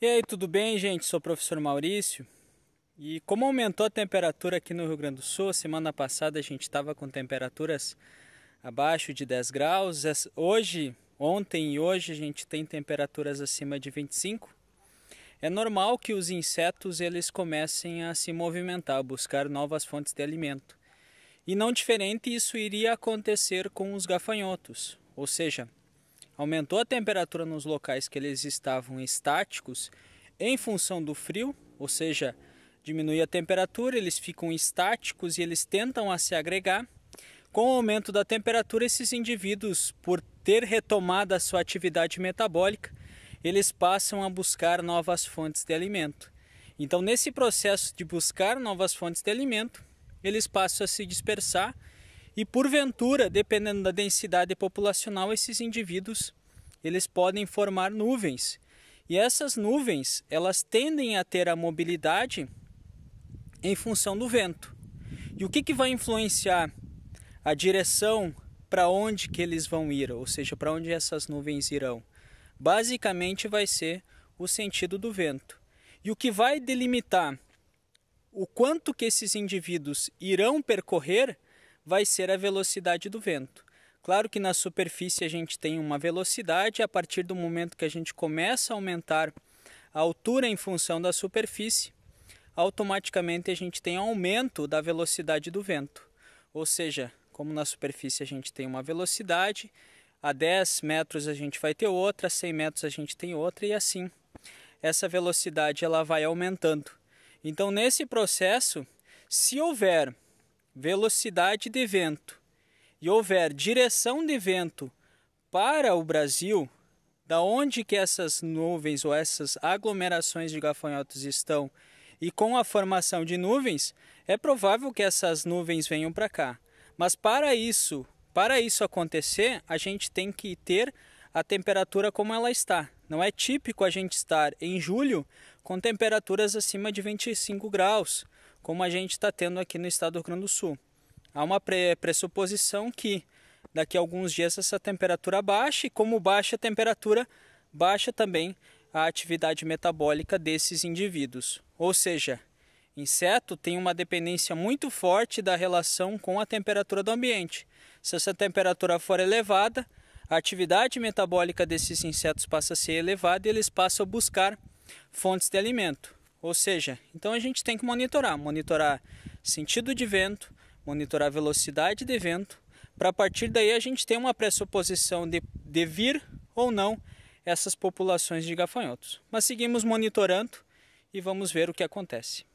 E aí, tudo bem, gente? Sou o professor Maurício. E como aumentou a temperatura aqui no Rio Grande do Sul, semana passada a gente estava com temperaturas abaixo de 10 graus. Hoje, ontem e hoje a gente tem temperaturas acima de 25. É normal que os insetos eles comecem a se movimentar, a buscar novas fontes de alimento. E não diferente isso iria acontecer com os gafanhotos, ou seja, aumentou a temperatura nos locais que eles estavam estáticos em função do frio, ou seja, diminui a temperatura, eles ficam estáticos e eles tentam a se agregar. Com o aumento da temperatura, esses indivíduos, por ter retomado a sua atividade metabólica, eles passam a buscar novas fontes de alimento. Então, nesse processo de buscar novas fontes de alimento, eles passam a se dispersar e porventura, dependendo da densidade populacional, esses indivíduos eles podem formar nuvens. E essas nuvens, elas tendem a ter a mobilidade em função do vento. E o que, que vai influenciar a direção para onde que eles vão ir, ou seja, para onde essas nuvens irão? Basicamente vai ser o sentido do vento. E o que vai delimitar o quanto que esses indivíduos irão percorrer vai ser a velocidade do vento. Claro que na superfície a gente tem uma velocidade, a partir do momento que a gente começa a aumentar a altura em função da superfície, automaticamente a gente tem aumento da velocidade do vento. Ou seja, como na superfície a gente tem uma velocidade, a 10 metros a gente vai ter outra, a 100 metros a gente tem outra e assim. Essa velocidade ela vai aumentando. Então nesse processo, se houver velocidade de vento e houver direção de vento para o Brasil, da onde que essas nuvens ou essas aglomerações de gafanhotos estão e com a formação de nuvens, é provável que essas nuvens venham para cá. Mas para isso, para isso acontecer, a gente tem que ter a temperatura como ela está. Não é típico a gente estar em julho com temperaturas acima de 25 graus como a gente está tendo aqui no estado do Rio Grande do Sul. Há uma pre pressuposição que daqui a alguns dias essa temperatura baixa e como baixa a temperatura, baixa também a atividade metabólica desses indivíduos. Ou seja, inseto tem uma dependência muito forte da relação com a temperatura do ambiente. Se essa temperatura for elevada, a atividade metabólica desses insetos passa a ser elevada e eles passam a buscar fontes de alimento. Ou seja, então a gente tem que monitorar, monitorar sentido de vento, monitorar velocidade de vento, para a partir daí a gente ter uma pressuposição de, de vir ou não essas populações de gafanhotos. Mas seguimos monitorando e vamos ver o que acontece.